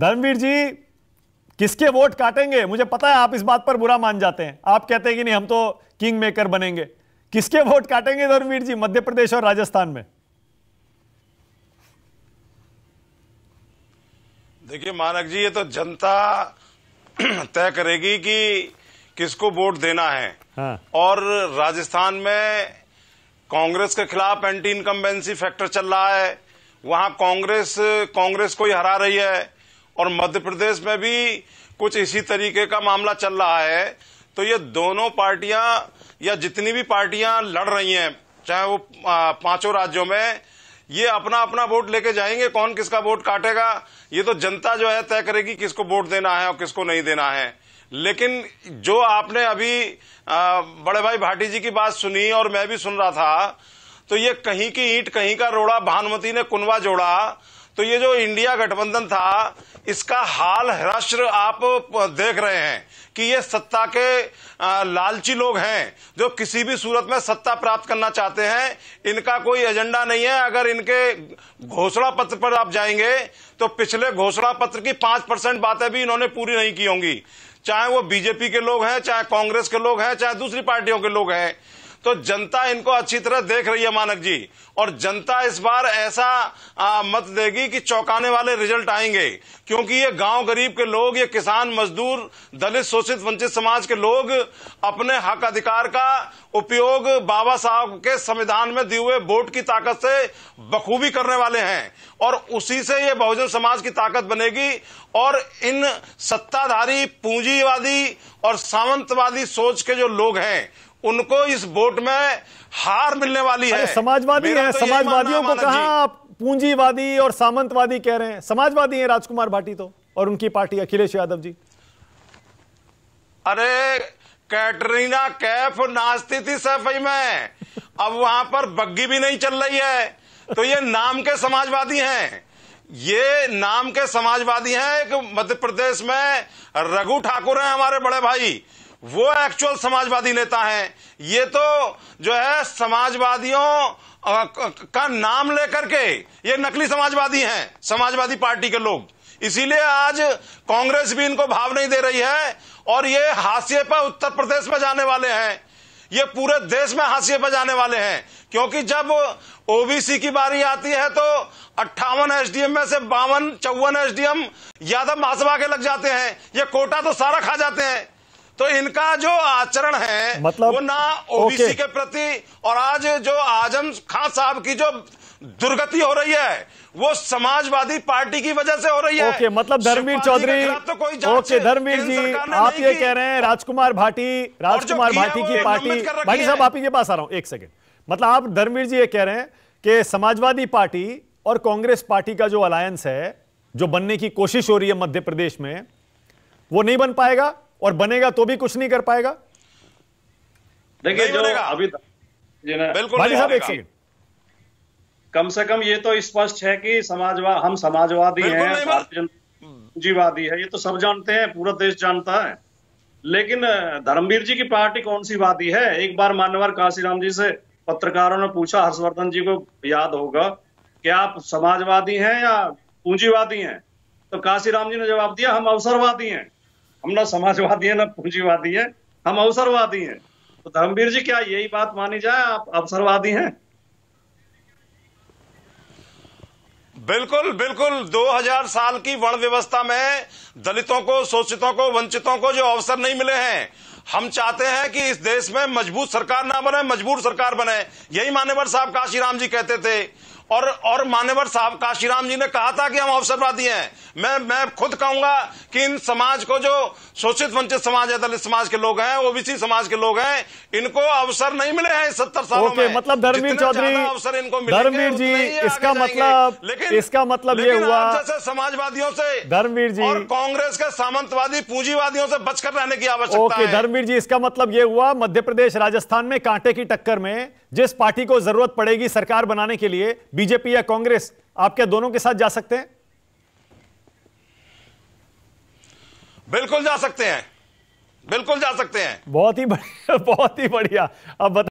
धर्मवीर जी किसके वोट काटेंगे मुझे पता है आप इस बात पर बुरा मान जाते हैं आप कहते हैं कि नहीं हम तो किंग मेकर बनेंगे किसके वोट काटेंगे धर्मवीर जी मध्य प्रदेश और राजस्थान में देखिए मानक जी ये तो जनता तय करेगी कि किसको वोट देना है हाँ। और राजस्थान में कांग्रेस के खिलाफ एंटी इनकम्बेंसी फैक्टर चल रहा है वहां कांग्रेस कांग्रेस को ही हरा रही है और मध्य प्रदेश में भी कुछ इसी तरीके का मामला चल रहा है तो ये दोनों पार्टियां या जितनी भी पार्टियां लड़ रही हैं चाहे वो पांचों राज्यों में ये अपना अपना वोट लेके जाएंगे कौन किसका वोट काटेगा ये तो जनता जो है तय करेगी किसको वोट देना है और किसको नहीं देना है लेकिन जो आपने अभी बड़े भाई भाटी जी की बात सुनी और मैं भी सुन रहा था तो ये कहीं की ईंट कहीं का रोड़ा भानुमती ने कुनवा जोड़ा तो ये जो इंडिया गठबंधन था इसका हाल राष्ट्र आप देख रहे हैं कि ये सत्ता के लालची लोग हैं जो किसी भी सूरत में सत्ता प्राप्त करना चाहते हैं इनका कोई एजेंडा नहीं है अगर इनके घोषणा पत्र पर आप जाएंगे तो पिछले घोषणा पत्र की पांच परसेंट बातें भी इन्होंने पूरी नहीं की होंगी चाहे वो बीजेपी के लोग हैं चाहे कांग्रेस के लोग हैं चाहे दूसरी पार्टियों के लोग हैं तो जनता इनको अच्छी तरह देख रही है मानक जी और जनता इस बार ऐसा आ, मत देगी कि चौंकाने वाले रिजल्ट आएंगे क्योंकि ये गांव गरीब के लोग ये किसान मजदूर दलित शोषित वंचित समाज के लोग अपने हक अधिकार का उपयोग बाबा साहब के संविधान में दिए हुए वोट की ताकत से बखूबी करने वाले हैं और उसी से ये बहुजन समाज की ताकत बनेगी और इन सत्ताधारी पूंजीवादी और सामंतवादी सोच के जो लोग हैं उनको इस वोट में हार मिलने वाली है समाजवादी तो है तो समाजवादियों को कहा आप पूंजीवादी और सामंतवादी कह रहे हैं समाजवादी है राजकुमार भाटी तो और उनकी पार्टी अखिलेश यादव जी अरे कैटरीना कैफ नाचती थी सफई में अब वहां पर बग्गी भी नहीं चल रही है तो ये नाम के समाजवादी हैं ये नाम के समाजवादी हैं एक मध्य प्रदेश में रघु ठाकुर हैं हमारे बड़े भाई वो एक्चुअल समाजवादी नेता है ये तो जो है समाजवादियों का नाम लेकर के ये नकली समाजवादी हैं समाजवादी पार्टी के लोग इसीलिए आज कांग्रेस भी इनको भाव नहीं दे रही है और ये हाशिए पर उत्तर प्रदेश में जाने वाले हैं ये पूरे देश में हाशिए पर जाने वाले हैं क्योंकि जब ओबीसी की बारी आती है तो अट्ठावन एसडीएम में से बावन चौवन एसडीएम यादव महासभा के लग जाते हैं ये कोटा तो सारा खा जाते हैं तो इनका जो आचरण है मतलब वो ना ओबीसी के प्रति और आज जो आजम खान साहब की जो दुर्गति हो रही है वो समाजवादी पार्टी की वजह से हो रही है ओके मतलब धर्मवीर चौधरी तो कोई ओके धर्मवीर जी आप ये कह रहे हैं राजकुमार भाटी राजकुमार भाटी की पार्टी भाई साहब आप ही के पास आ रहा हूं एक सेकेंड मतलब आप धर्मवीर जी ये कह रहे हैं कि समाजवादी पार्टी और कांग्रेस पार्टी का जो अलायंस है जो बनने की कोशिश हो रही है मध्य प्रदेश में वो नहीं बन पाएगा और बनेगा तो भी कुछ नहीं कर पाएगा देखिए जो अभी बिल्कुल कम से कम ये तो स्पष्ट है कि समाजवाद हम समाजवादी हैं पूंजीवादी है ये तो सब जानते हैं पूरा देश जानता है लेकिन धर्मवीर जी की पार्टी कौन सी वादी है एक बार मान्यवर काशीराम जी से पत्रकारों ने पूछा हर्षवर्धन जी को याद होगा कि आप समाजवादी हैं या पूंजीवादी हैं तो काशीराम जी ने जवाब दिया हम अवसरवादी हैं हम ना समाजवादी है ना पूंजीवादी है हम अवसरवादी हैं तो धर्मवीर जी क्या यही बात मानी जाए आप अवसरवादी हैं बिल्कुल बिल्कुल 2000 साल की वर्ण व्यवस्था में दलितों को शोषितों को वंचितों को जो अवसर नहीं मिले हैं हम चाहते हैं कि इस देश में मजबूत सरकार ना बने मजबूर सरकार बने यही मानेवर साहब काशीराम जी कहते थे और और मानेवर साहब काशीराम जी ने कहा था कि हम अवसरवादी हैं मैं मैं खुद कहूंगा कि इन समाज को जो शोषित वंचित समाज है दलित समाज के लोग हैं ओबीसी समाज के लोग हैं इनको अवसर नहीं मिले हैं सत्तर सालों okay, में मतलब धर्मवीर चौधरी अवसर इनको धर्मवीर जी इसका मतलब लेकिन इसका मतलब ये हुआ जैसे समाजवादियों से धर्मवीर जी और कांग्रेस के सामंतवादी पूंजीवादियों से बचकर रहने की आवश्यकता है रणवीर जी इसका मतलब यह हुआ मध्य प्रदेश राजस्थान में कांटे की टक्कर में जिस पार्टी को जरूरत पड़ेगी सरकार बनाने के लिए बीजेपी या कांग्रेस आप क्या दोनों के साथ जा सकते हैं बिल्कुल जा सकते हैं बिल्कुल जा सकते हैं बहुत ही बढ़िया बहुत ही बढ़िया अब बता